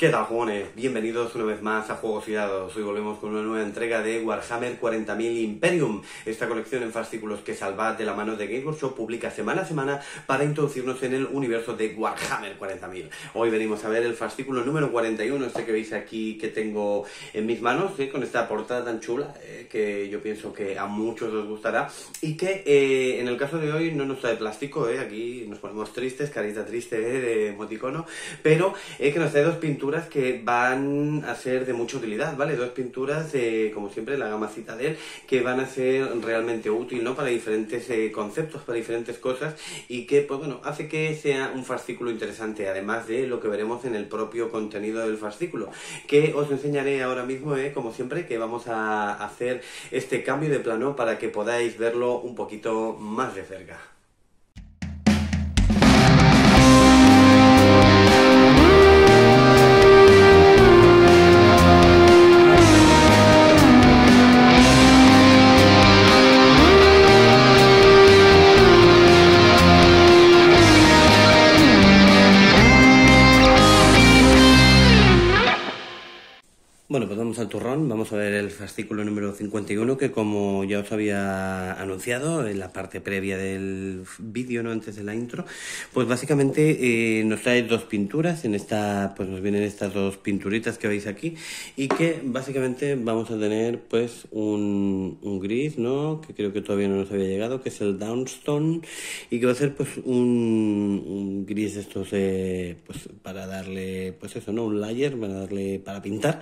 ¿Qué tal, jugones? Bienvenidos una vez más a Juegos y Dados. Hoy volvemos con una nueva entrega de Warhammer 40.000 Imperium, esta colección en fascículos que Salvat de la mano de Game Workshop publica semana a semana para introducirnos en el universo de Warhammer 40.000. Hoy venimos a ver el fascículo número 41, este que veis aquí que tengo en mis manos, eh, con esta portada tan chula eh, que yo pienso que a muchos os gustará y que eh, en el caso de hoy no nos trae plástico, aquí nos ponemos tristes, carita triste de moticono, pero que nos trae dos pinturas que van a ser de mucha utilidad, ¿vale? Dos pinturas de, como siempre, la gama Citadel, que van a ser realmente útil, ¿no? Para diferentes eh, conceptos, para diferentes cosas y que, pues bueno, hace que sea un fascículo interesante, además de lo que veremos en el propio contenido del fascículo, que os enseñaré ahora mismo, ¿eh? Como siempre, que vamos a hacer este cambio de plano para que podáis verlo un poquito más de cerca. Vamos vamos a ver el fascículo número 51 que como ya os había anunciado en la parte previa del vídeo, no antes de la intro, pues básicamente eh, nos trae dos pinturas, en esta pues nos vienen estas dos pinturitas que veis aquí y que básicamente vamos a tener pues un, gris, ¿no? que creo que todavía no nos había llegado, que es el Downstone y que va a ser pues un, gris estos eh, pues para darle pues eso, ¿no? un layer, para darle para pintar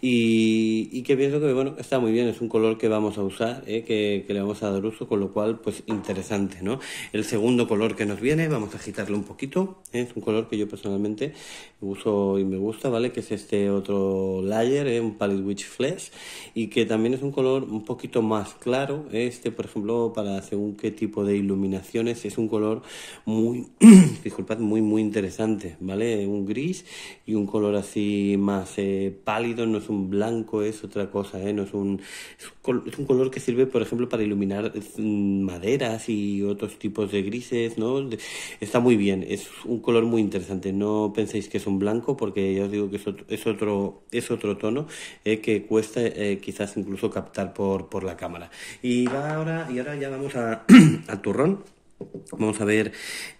y y, que pienso que bueno está muy bien es un color que vamos a usar ¿eh? que, le vamos a dar uso con lo cual pues interesante no el segundo color que nos viene vamos a agitarlo un poquito ¿eh? es un color que yo personalmente uso y me gusta vale que es este otro layer ¿eh? un palette witch flesh y que también es un color un poquito más claro este por ejemplo para según qué tipo de iluminaciones es un color muy disculpad muy muy interesante vale un gris y un color así más pálido no es un blanco blanco es otra cosa, ¿eh? no es un, es un color que sirve, por ejemplo, para iluminar mm, maderas y otros tipos de grises, ¿no? Está muy bien, es un color muy interesante. No penséis que es un blanco, porque ya os digo que es otro, es otro, es otro tono eh, que cuesta eh, quizás incluso captar por, por la cámara. Y va ahora, y ahora ya vamos a, turrón. Vamos a ver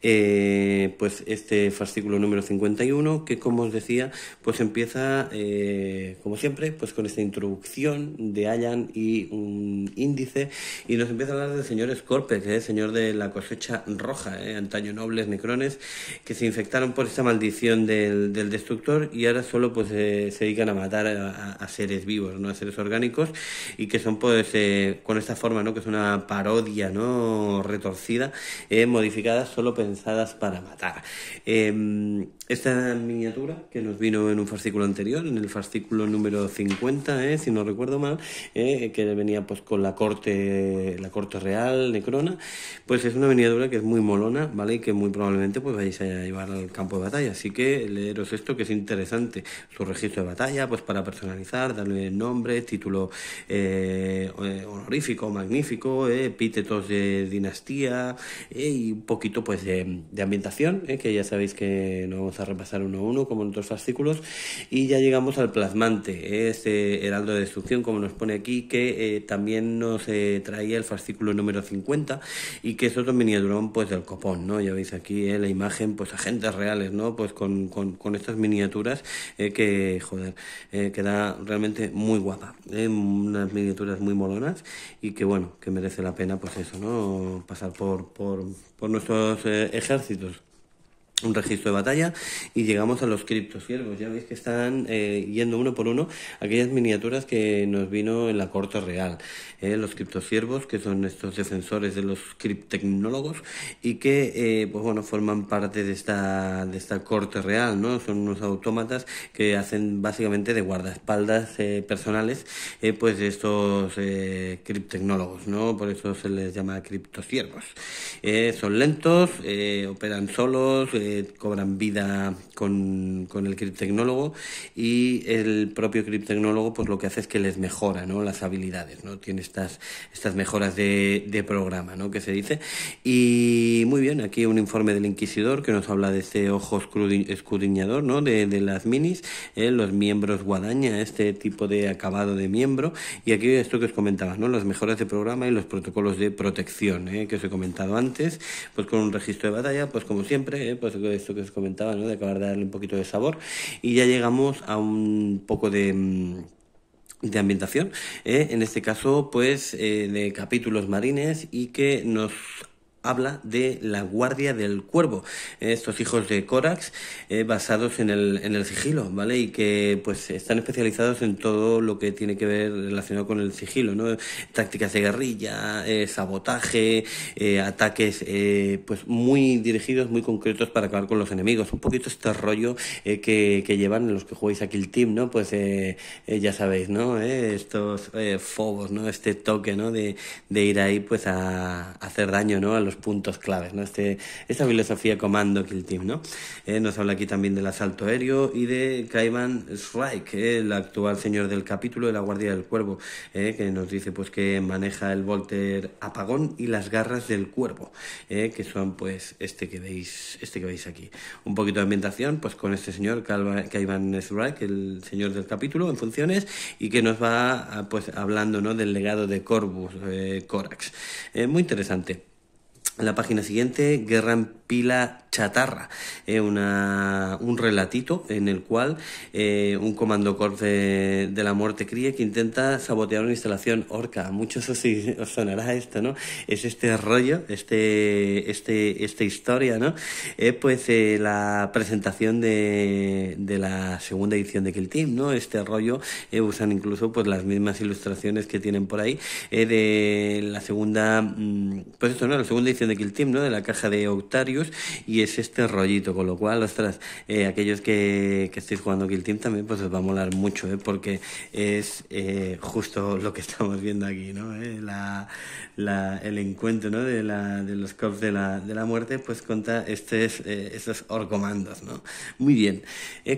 eh, pues este fascículo número 51 que como os decía pues empieza eh, como siempre pues con esta introducción de Allan y un índice y nos empieza a hablar del señor es el señor de la cosecha roja, eh, antaño nobles necrones que se infectaron por esta maldición del, del destructor y ahora solo pues se dedican a matar a, seres vivos, no a seres orgánicos y que son pues con esta forma no que es una parodia no retorcida eh, modificadas solo pensadas para matar. Em, esta miniatura que nos vino en un fascículo anterior, en el fascículo número 50, eh, si no recuerdo mal, eh, que venía pues con la corte, la corte real necrona pues es una miniatura que es muy molona, ¿vale? Y que muy probablemente pues vais a llevar al campo de batalla. Así que leeros esto que es interesante. Su registro de batalla, pues para personalizar, darle nombre, título honorífico, magnífico, epítetos de dinastía, y un poquito pues de, ambientación, ¿eh? que ya sabéis que no vamos a repasar uno a uno como en otros fascículos, y ya llegamos al plasmante, es ese heraldo de destrucción, como nos pone aquí, que eh, también nos eh, traía el fascículo número 50 y que es otro miniaturón pues del copón, ¿no? Ya veis aquí la imagen, pues agentes reales, ¿no? Pues con, estas miniaturas que, joder, queda realmente muy guapa, unas miniaturas muy molonas y que bueno, que merece la pena pues eso, ¿no? Pasar por por, nuestros eh, ejércitos un registro de batalla y llegamos a los criptosiervos. Ya veis que están eh, yendo uno por uno aquellas miniaturas que nos vino en la corte real. Eh, los criptosiervos, que son estos defensores de los criptecnólogos y que, eh, pues bueno, forman parte de esta, de esta corte real, ¿no? Son unos autómatas que hacen básicamente de guardaespaldas personales, pues de estos criptecnólogos, ¿no? Por eso se les llama criptosiervos. son lentos, operan solos, cobran vida con, con, el criptecnólogo y el propio criptecnólogo pues lo que hace es que les mejora ¿no? las habilidades, ¿no? tiene estas, estas mejoras de, programa ¿no? que se dice. Y muy bien, aquí un informe del Inquisidor que nos habla de este ojo escudriñador ¿no? de, las minis, ¿eh? los miembros guadaña, este tipo de acabado de miembro y aquí esto que os comentaba, ¿no? las mejoras de programa y los protocolos de protección ¿eh? que os he comentado antes, pues con un registro de batalla, pues como siempre, ¿eh? pues esto que os comentaba, ¿no? de acabar de darle un poquito de sabor. Y ya llegamos a un poco de mm, de ambientación, ¿eh? en este caso pues eh, de capítulos marines y que nos habla de la guardia del cuervo, eh, estos hijos de Corax eh, basados en el, en el sigilo, ¿vale? Y que pues están especializados en todo lo que tiene que ver relacionado con el sigilo, ¿no? Tácticas de guerrilla, eh, sabotaje, ataques pues muy dirigidos, muy concretos para acabar con los enemigos. Un poquito este rollo que, que, llevan los que jugáis aquí el team, ¿no? Pues ya sabéis, ¿no? estos fobos, ¿no? Este toque, ¿no? De, ir ahí pues a, hacer daño, ¿no? puntos claves, ¿no? Este, esta filosofía comando Kill Team, ¿no? Eh, nos habla aquí también del asalto aéreo y de Kaiman Shrike, eh, el actual señor del capítulo de la Guardia del Cuervo, eh, que nos dice pues que maneja el Volter Apagón y las garras del cuervo, que son pues este que veis, este que veis aquí. Un poquito de ambientación, pues con este señor, Kaiman Shrike, el señor del capítulo, en funciones, y que nos va ah, pues hablando ¿no? del legado de Corvus, Corax. muy interesante la página siguiente, Guerra en Pila Chatarra, eh, una, un relatito en el cual eh, un comando corte de, la muerte cría que intenta sabotear una instalación orca. muchos os, sonará esto, ¿no? Es este rollo, este, este, esta historia, ¿no? Eh, pues eh, la presentación de, de, la segunda edición de Kill Team, ¿no? Este rollo usan incluso pues las mismas ilustraciones que tienen por ahí de la segunda, mm, pues esto, ¿no? La segunda edición de Kill ¿no? De la caja de Octarius y es este rollito, con lo cual, ostras, eh, aquellos que, que estéis jugando Team también pues os va a molar mucho, ¿eh? Porque es eh, justo lo que estamos viendo aquí, ¿no? Eh, la, el encuentro, ¿no? De, la, de los cops de la, de la muerte pues contra estos, estos orcomandos, ¿no? Muy bien.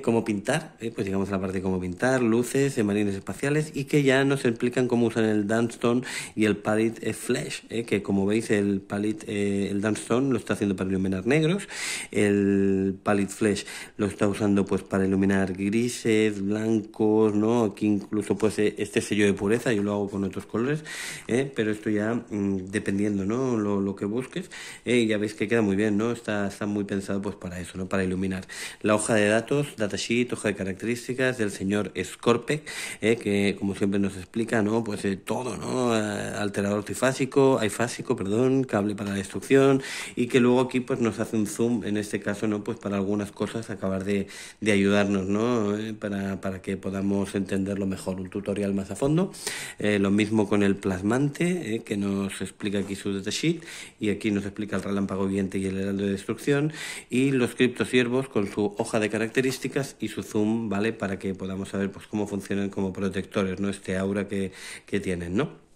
¿Cómo pintar? pues digamos la parte de cómo pintar, luces, marines espaciales y que ya nos explican cómo usan el Dunstone y el Palit Flash, que como veis el palit el Danzón lo está haciendo para iluminar negros, el Palette Flesh lo está usando pues para iluminar grises, blancos, ¿no? Aquí incluso pues e, este sello de pureza, yo lo hago con otros colores, ¿eh? pero esto ya mm, dependiendo, ¿no? Lo, lo que busques, ¿eh? ya veis que queda muy bien, ¿no? Está, está muy pensado pues para eso, ¿no? Para iluminar. La hoja de datos, datasheet, hoja de características del señor Scorpec, ¿eh? que como siempre nos explica, ¿no? Pues todo, ¿no? Alterador trifásico, hay fásico, perdón, cable para esto destrucción y que luego aquí pues nos hace un zoom, en este caso, ¿no? Pues para algunas cosas acabar de, ayudarnos, ¿no? Eh, para, que podamos entenderlo mejor, un tutorial más a fondo. Eh, lo mismo con el plasmante, eh, que nos explica aquí su sheet y aquí nos explica el relámpago viviente y el heraldo de destrucción y los criptosiervos con su hoja de características y su zoom, ¿vale? Para que podamos saber pues cómo funcionan como protectores, ¿no? Este aura que, que tienen, ¿no?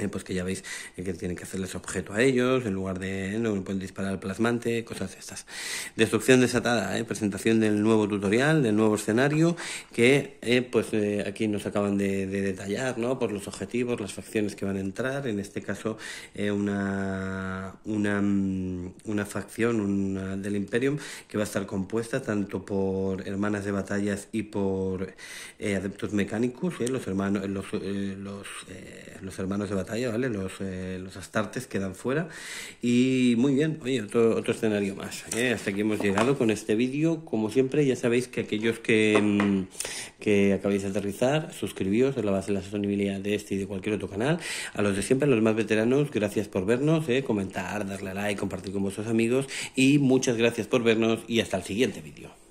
Eh, pues que ya veis eh, que tienen que hacerles objeto a ellos, en lugar de no pueden disparar al plasmante, cosas estas. Destrucción desatada, eh, presentación del nuevo tutorial, del nuevo escenario, que pues aquí nos acaban de, detallar, ¿no? por los objetivos, las facciones que van a entrar, en este caso una, una, mm, una facción del Imperium que va a estar compuesta tanto por hermanas de batallas y por adeptos mecánicos, los hermanos, los, los, los hermanos de batallas ¿vale? Los, eh, los astartes quedan fuera. Y muy bien, otro, otro escenario más. ¿eh? Hasta aquí hemos llegado con este vídeo. Como siempre, ya sabéis que aquellos que, mm, que acabáis de aterrizar, suscribíos a la base de la sostenibilidad de este y de cualquier otro canal. A los de siempre, a los más veteranos, gracias por vernos, ¿eh? comentar, darle a like, compartir con vuestros amigos. Y muchas gracias por vernos y hasta el siguiente vídeo.